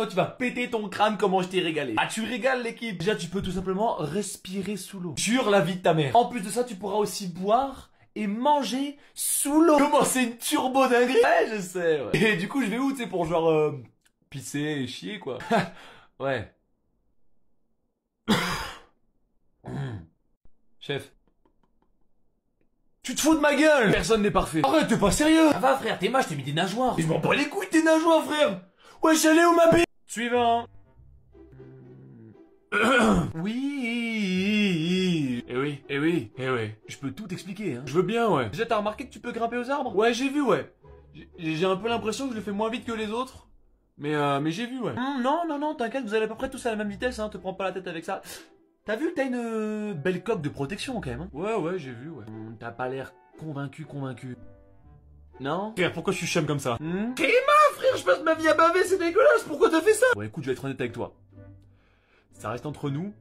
Toi, tu vas péter ton crâne comment je t'ai régalé. Ah, tu régales l'équipe. Déjà, tu peux tout simplement respirer sous l'eau. Jure la vie de ta mère. En plus de ça, tu pourras aussi boire et manger sous l'eau. Comment c'est une turbo dingue Ouais, je sais. Et du coup, je vais où, tu sais, pour genre euh, pisser et chier, quoi. ouais. Chef. Tu te fous de ma gueule Personne n'est parfait. Arrête, t'es pas sérieux Ça va frère, t'es je t'ai mis des nageoires. Mais je m'en bats les couilles tes nageoires frère Ouais j'allais où ma Suivant oui Eh oui, eh oui, eh oui. Je peux tout t'expliquer hein. Je veux bien, ouais. Déjà, t'as remarqué que tu peux grimper aux arbres Ouais, j'ai vu, ouais. J'ai un peu l'impression que je le fais moins vite que les autres. Mais, euh, mais j'ai vu, ouais. Hmm, non, non, non, t'inquiète, vous allez à peu près tous à la même vitesse, hein. Te prends pas la tête avec ça. T'as vu que t'as une euh, belle coque de protection, quand même, hein Ouais, ouais, j'ai vu, ouais. Hmm, t'as pas l'air convaincu, convaincu. Non Pourquoi je suis chum comme ça mmh je passe ma vie à baver, c'est dégueulasse, pourquoi t'as fait ça Bon écoute, je vais être honnête avec toi. Ça reste entre nous,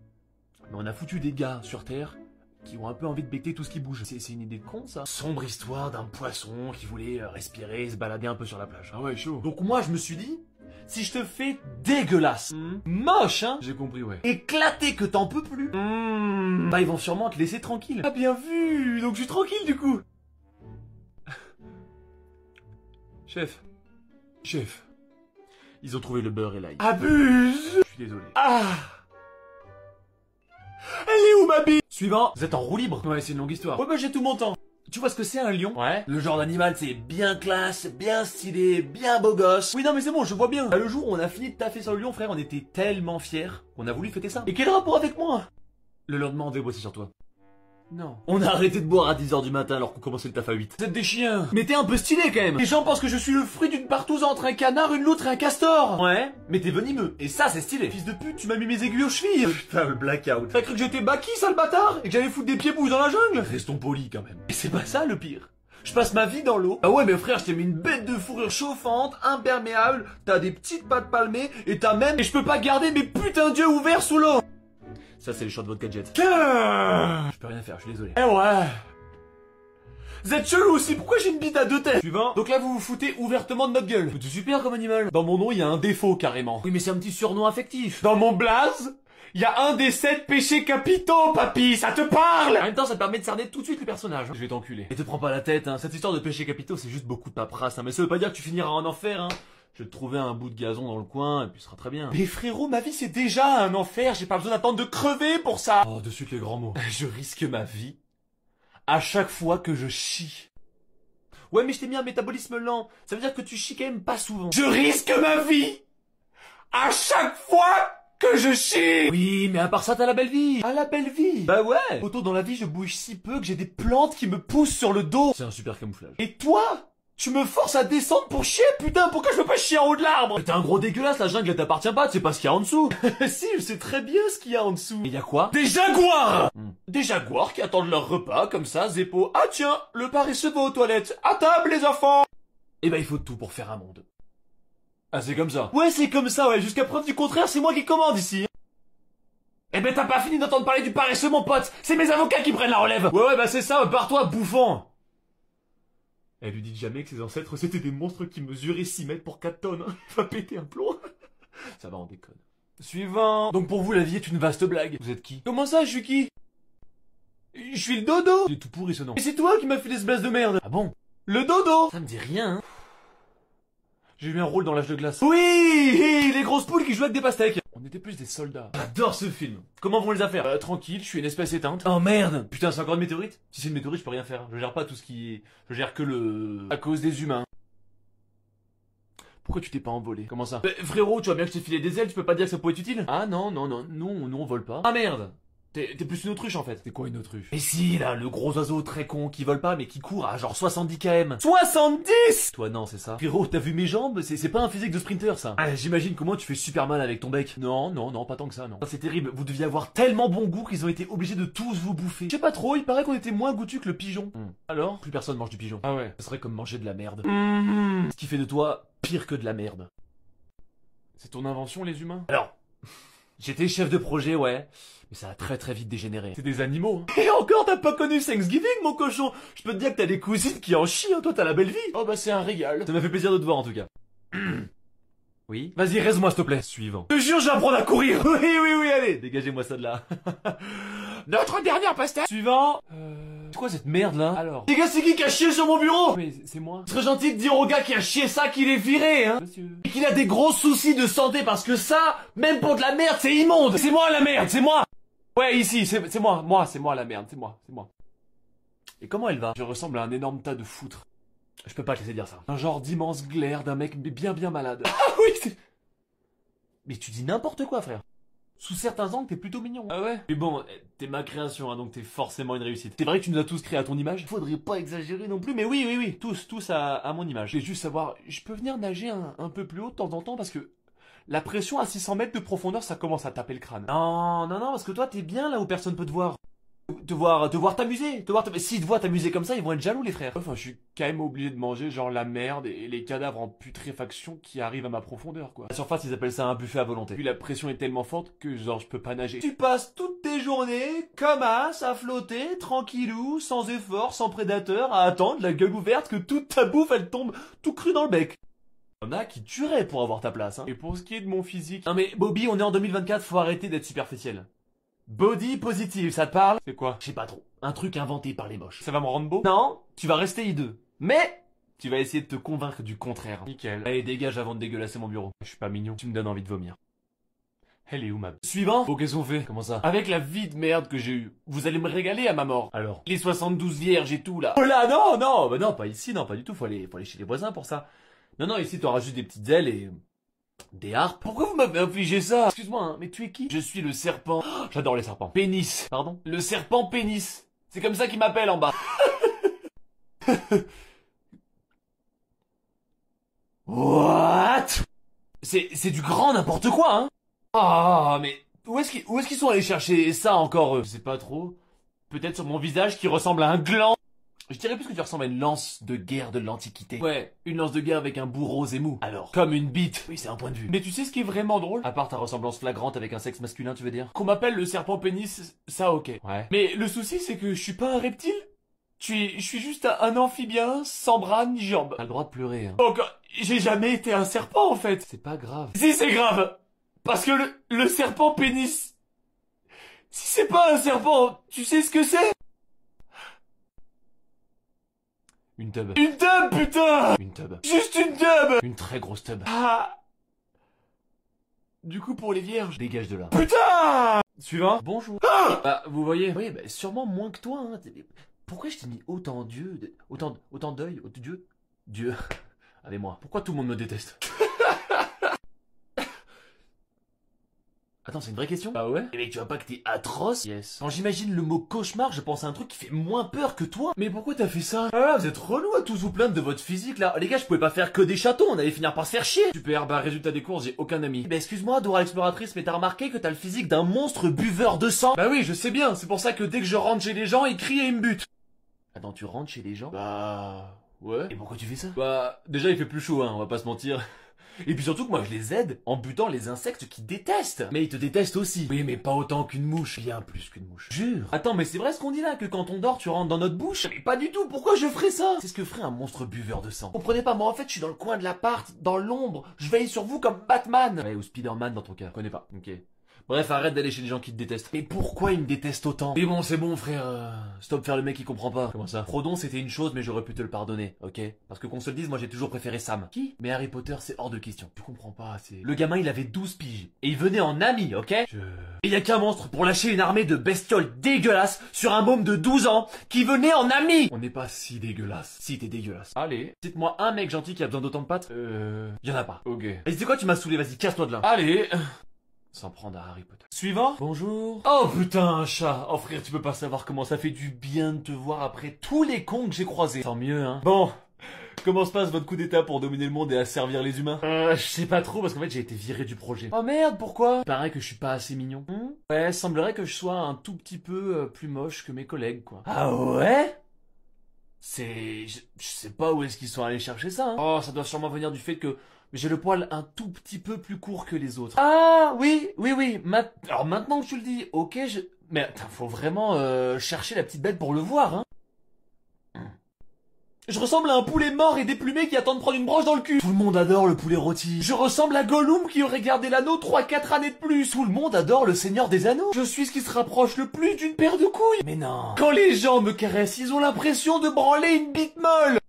mais on a foutu des gars sur Terre qui ont un peu envie de bêter tout ce qui bouge. C'est une idée de con, ça. Sombre histoire d'un poisson qui voulait euh, respirer, se balader un peu sur la plage. Ah ouais, chaud. Donc moi, je me suis dit, si je te fais dégueulasse, hmm. moche, hein J'ai compris, ouais. Éclaté que t'en peux plus. Hmm. Bah, ils vont sûrement te laisser tranquille. Ah, bien vu Donc je suis tranquille, du coup. Chef. Chef. Ils ont trouvé le beurre et l'ail. Abuse Je suis désolé. Ah Elle est où ma bille Suivant, vous êtes en roue libre Ouais, c'est une longue histoire. Ouais, j'ai tout mon temps. Tu vois ce que c'est un lion Ouais. Le genre d'animal, c'est bien classe, bien stylé, bien beau gosse. Oui, non, mais c'est bon, je vois bien. Le jour où on a fini de taffer sur le lion, frère, on était tellement fiers qu'on a voulu fêter ça. Et quel rapport avec moi Le lendemain, on devait bosser sur toi. Non. On a arrêté de boire à 10h du matin alors qu'on commençait le taf à 8. Vous êtes des chiens Mais t'es un peu stylé quand même Les gens pensent que je suis le fruit d'une partouze entre un canard, une loutre et un castor Ouais, mais t'es venimeux. Et ça, c'est stylé Fils de pute, tu m'as mis mes aiguilles aux chevilles Putain, le blackout T'as cru que j'étais Baki, sale bâtard Et que j'allais foutre des pieds bouilles dans la jungle Restons polis quand même. Et c'est pas ça le pire je passe ma vie dans l'eau. Ah ouais, mais frère, je t'ai mis une bête de fourrure chauffante, imperméable, t'as des petites pattes palmées, et t'as même... Et je peux pas garder mes putains d'yeux ouverts sous l'eau ça, c'est les shorts de votre gadget. Je peux rien faire, je suis désolé. Eh ouais vous êtes chelou aussi, pourquoi j'ai une bite à deux têtes Suivant. Donc là, vous vous foutez ouvertement de notre gueule. Vous êtes super comme animal. Dans mon nom, il y a un défaut carrément. Oui, mais c'est un petit surnom affectif. Dans mon blaze, il y a un des sept péchés capitaux, papy, ça te parle En même temps, ça te permet de cerner tout de suite le personnage. Je vais t'enculer. Et te prends pas la tête, hein. Cette histoire de péchés capitaux, c'est juste beaucoup de paperasse, hein. Mais ça veut pas dire que tu finiras en enfer, hein. Je vais te trouver un bout de gazon dans le coin et puis ce sera très bien. Mais frérot, ma vie c'est déjà un enfer, j'ai pas besoin d'attendre de crever pour ça Oh, de suite les grands mots. Je risque ma vie à chaque fois que je chie. Ouais, mais je t'ai mis un métabolisme lent, ça veut dire que tu chies quand même pas souvent. Je risque ma vie à chaque fois que je chie Oui, mais à part ça, t'as la belle vie Ah, la belle vie Bah ouais Autour dans la vie, je bouge si peu que j'ai des plantes qui me poussent sur le dos C'est un super camouflage. Et toi tu me forces à descendre pour chier, putain, pourquoi je veux pas chier en haut de l'arbre T'es un gros dégueulasse, la jungle elle t'appartient pas, tu sais pas ce qu'il y a en dessous Si, je sais très bien ce qu'il y a en dessous Mais y a quoi Des jaguars hmm. Des jaguars qui attendent leur repas, comme ça, Zeppo, ah tiens, le paresseux va aux toilettes, à table les enfants Eh ben il faut tout pour faire un monde. Ah c'est comme ça Ouais c'est comme ça, ouais, jusqu'à preuve du contraire, c'est moi qui commande ici eh ben t'as pas fini d'entendre parler du paresseux mon pote C'est mes avocats qui prennent la relève Ouais ouais bah c'est ça, pars toi bouffon. Elle lui dit jamais que ses ancêtres c'était des monstres qui mesuraient 6 mètres pour 4 tonnes. Il hein. va péter un plomb. Ça va, on déconne. Suivant. Donc pour vous, la vie est une vaste blague. Vous êtes qui Comment ça, je suis qui Je suis le dodo Il tout pourri ce nom. Et c'est toi qui m'as fait des blagues de merde Ah bon Le dodo Ça me dit rien, hein. J'ai eu un rôle dans l'âge de glace. Oui Les grosses poules qui jouent avec des pastèques on était plus des soldats. J'adore ce film. Comment vont les affaires euh, Tranquille, je suis une espèce éteinte. Oh merde Putain, c'est encore une météorite Si c'est une météorite, je peux rien faire. Je gère pas tout ce qui est... Je gère que le... À cause des humains. Pourquoi tu t'es pas envolé Comment ça euh, Frérot, tu vois bien que je t'ai filé des ailes, tu peux pas dire que ça peut être utile Ah non, non, non, non, non, on vole pas. Ah merde T'es plus une autruche en fait. T'es quoi une autruche Mais si, là, le gros oiseau très con qui vole pas mais qui court à genre 70 km. 70 Toi non, c'est ça. Pierrot, t'as vu mes jambes C'est pas un physique de sprinter ça. Ah, J'imagine comment tu fais super mal avec ton bec. Non, non, non, pas tant que ça, non. C'est terrible, vous deviez avoir tellement bon goût qu'ils ont été obligés de tous vous bouffer. Je sais pas trop, il paraît qu'on était moins goûtus que le pigeon. Hmm. Hmm. Alors Plus personne mange du pigeon. Ah ouais. Ce serait comme manger de la merde. Mm-hmm. Ce qui fait de toi pire que de la merde. C'est ton invention les humains Alors, J'étais chef de projet, ouais. Mais ça a très très vite dégénéré. C'est des animaux. Hein. Et encore, t'as pas connu Thanksgiving, mon cochon Je peux te dire que t'as des cousines qui en chient, hein. toi t'as la belle vie Oh bah c'est un régal Ça m'a fait plaisir de te voir en tout cas. oui Vas-y, raise-moi s'il te plaît. Suivant. Je te jure, j'apprends à courir Oui, oui, oui, allez Dégagez-moi ça de là Notre dernière pastèque Suivant Euh... C'est quoi cette merde là Alors Les gars c'est qui qui a chié sur mon bureau Mais c'est moi Ce serait gentil de dire au gars qui a chié ça qu'il est viré hein Monsieur Et qu'il a des gros soucis de santé parce que ça Même pour de la merde c'est immonde C'est moi la merde c'est moi Ouais ici c'est moi Moi c'est moi la merde c'est moi c'est moi Et comment elle va Je ressemble à un énorme tas de foutre Je peux pas te laisser dire ça Un genre d'immense glaire d'un mec bien bien malade Ah oui Mais tu dis n'importe quoi frère sous certains angles, t'es plutôt mignon. Ah ouais Mais bon, eh, t'es ma création, hein, donc t'es forcément une réussite. C'est vrai que tu nous as tous créés à ton image Faudrait pas exagérer non plus, mais oui, oui, oui, tous, tous à, mon image. J'ai vais juste savoir, je peux venir nager un, un peu plus haut de temps en temps parce que la pression à 600 mètres de profondeur, ça commence à taper le crâne. Non, non, non, parce que toi, t'es bien là où personne peut te voir devoir voir t'amuser devoir s'ils te voient t'amuser comme ça ils vont être jaloux les frères enfin je suis quand même obligé de manger genre la merde et les cadavres en putréfaction qui arrivent à ma profondeur quoi à la surface ils appellent ça un buffet à volonté puis la pression est tellement forte que genre je peux pas nager tu passes toutes tes journées comme as à flotter tranquillou sans effort sans prédateur à attendre la gueule ouverte que toute ta bouffe elle tombe tout crue dans le bec en a qui tuerait pour avoir ta place hein. et pour ce qui est de mon physique non mais Bobby on est en 2024 faut arrêter d'être superficiel Body positive, ça te parle C'est quoi Je sais pas trop. Un truc inventé par les moches. Ça va me rendre beau Non, tu vas rester hideux. Mais tu vas essayer de te convaincre du contraire. Nickel. Allez, dégage avant de dégueulasser mon bureau. Je suis pas mignon. Tu me donnes envie de vomir. Elle est où ma... Suivant Oh, qu'est-ce qu'on fait Comment ça Avec la vie de merde que j'ai eue, vous allez me régaler à ma mort. Alors Les 72 vierges et tout, là. Oh là, non, non Bah non, pas ici, non, pas du tout. Faut aller, faut aller chez les voisins pour ça. Non, non, ici, t'auras juste des petites ailes et... Des harpes Pourquoi vous m'avez infligé ça Excuse-moi, hein, mais tu es qui Je suis le serpent. Oh, j'adore les serpents. Pénis. Pardon Le serpent pénis. C'est comme ça qu'il m'appelle en bas. What C'est du grand n'importe quoi, hein Ah, mais où est-ce qu'ils est sont allés chercher ça encore, eux Je sais pas trop. Peut-être sur mon visage qui ressemble à un gland je dirais plus que tu ressembles à une lance de guerre de l'Antiquité. Ouais, une lance de guerre avec un bourreau mou. Alors, comme une bite. Oui, c'est un point de vue. Mais tu sais ce qui est vraiment drôle À part ta ressemblance flagrante avec un sexe masculin, tu veux dire Qu'on m'appelle le serpent pénis, ça ok. Ouais. Mais le souci, c'est que je suis pas un reptile je suis juste un amphibien sans bras ni jambes. T'as le droit de pleurer, hein. Oh, j'ai jamais été un serpent, en fait. C'est pas grave. Si, c'est grave. Parce que le, le serpent pénis. Si c'est pas un serpent, tu sais ce que c'est? Une tub. Une putain Une tub. Juste une tub Une très grosse tub. Ah Du coup, pour les vierges, dégage de là. Putain Suivant. Bonjour. Ah bah, vous voyez. Oui, bah, sûrement moins que toi, hein. Pourquoi je t'ai mis autant Dieu, autant, autant d'œil, autant Dieu Dieu. Allez, moi. Pourquoi tout le monde me déteste Attends, c'est une vraie question Bah ouais eh, Mais tu vois pas que t'es atroce Yes. Quand j'imagine le mot cauchemar, je pense à un truc qui fait moins peur que toi. Mais pourquoi t'as fait ça Ah, vous êtes relou à tous vous plaindre de votre physique là. Oh, les gars, je pouvais pas faire que des chatons, on allait finir par se faire chier. Super, bah résultat des courses, j'ai aucun ami. Bah excuse-moi, Dora exploratrice mais t'as remarqué que t'as le physique d'un monstre buveur de sang Bah oui, je sais bien, c'est pour ça que dès que je rentre chez les gens, ils crient et ils me butent. Attends, tu rentres chez les gens Bah... Ouais. Et pourquoi tu fais ça Bah, déjà il fait plus chaud, hein, on va pas se mentir. Et puis surtout que moi je les aide en butant les insectes qu'ils détestent. Mais ils te détestent aussi. Oui, mais pas autant qu'une mouche. Bien plus qu'une mouche. Jure. Attends, mais c'est vrai ce qu'on dit là, que quand on dort, tu rentres dans notre bouche Mais pas du tout, pourquoi je ferais ça C'est ce que ferait un monstre buveur de sang. Comprenez pas, moi en fait je suis dans le coin de l'appart, dans l'ombre, je veille sur vous comme Batman. Ouais, ou Spider-Man dans ton cas. Connais pas. Ok. Bref, arrête d'aller chez les gens qui te détestent. Mais pourquoi ils me détestent autant Mais bon, c'est bon, frère. Euh, stop faire le mec qui comprend pas. Comment ça Frodon, c'était une chose, mais j'aurais pu te le pardonner, ok Parce que qu'on se le dise, moi j'ai toujours préféré Sam. Qui Mais Harry Potter, c'est hors de question. Tu comprends pas, c'est... Le gamin, il avait 12 piges. Et il venait en ami, ok Je... Et y a qu'un monstre pour lâcher une armée de bestioles dégueulasses sur un baume de 12 ans qui venait en ami On n'est pas si dégueulasse. Si, t'es dégueulasse. Allez. dites moi un mec gentil qui a besoin d'autant de pattes. Euh... Y'en a pas. Ok. quoi, tu m'as saoulé, vas-y, casse-toi de là. Allez s'en prendre à Harry Potter. Suivant. Bonjour. Oh putain, chat. Oh frère, tu peux pas savoir comment ça fait du bien de te voir après tous les cons que j'ai croisés. Tant mieux, hein. Bon. Comment se passe votre coup d'état pour dominer le monde et asservir les humains Euh, je sais pas trop parce qu'en fait j'ai été viré du projet. Oh merde, pourquoi Il paraît que je suis pas assez mignon. Hmm? ouais, semblerait que je sois un tout petit peu euh, plus moche que mes collègues, quoi. Ah ouais C'est... Je, sais pas où est-ce qu'ils sont allés chercher ça, hein. Oh, ça doit sûrement venir du fait que j'ai le poil un tout petit peu plus court que les autres. Ah oui, oui, oui. Ma... Alors maintenant que tu le dis, ok, je... Mais faut vraiment euh, chercher la petite bête pour le voir, hein. Je ressemble à un poulet mort et déplumé qui attend de prendre une broche dans le cul. Tout le monde adore le poulet rôti. Je ressemble à Gollum qui aurait gardé l'anneau 3-4 années de plus. Tout le monde adore le Seigneur des Anneaux. Je suis ce qui se rapproche le plus d'une paire de couilles. Mais non. Quand les gens me caressent, ils ont l'impression de branler une bite molle.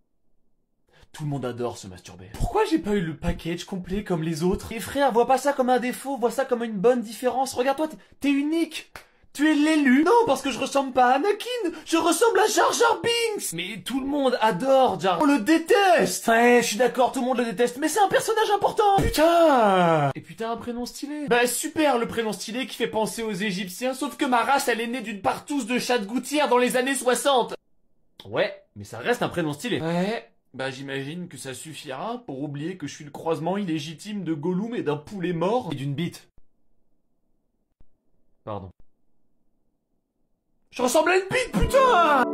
Tout le monde adore se masturber. Pourquoi j'ai pas eu le package complet comme les autres Et frère, vois pas ça comme un défaut, vois ça comme une bonne différence. Regarde-toi, t'es unique tu es l'élu Non, parce que je ressemble pas à Anakin, je ressemble à Jar Jar Binks Mais tout le monde adore Jar... On le déteste Ouais, je suis d'accord, tout le monde le déteste, mais c'est un personnage important Putain Et putain, un prénom stylé Bah super, le prénom stylé qui fait penser aux Égyptiens, sauf que ma race, elle est née d'une partouze de chat de gouttière dans les années 60 Ouais, mais ça reste un prénom stylé. Ouais, bah j'imagine que ça suffira pour oublier que je suis le croisement illégitime de Gollum et d'un poulet mort et d'une bite. Pardon. Je ressemble à une bite, putain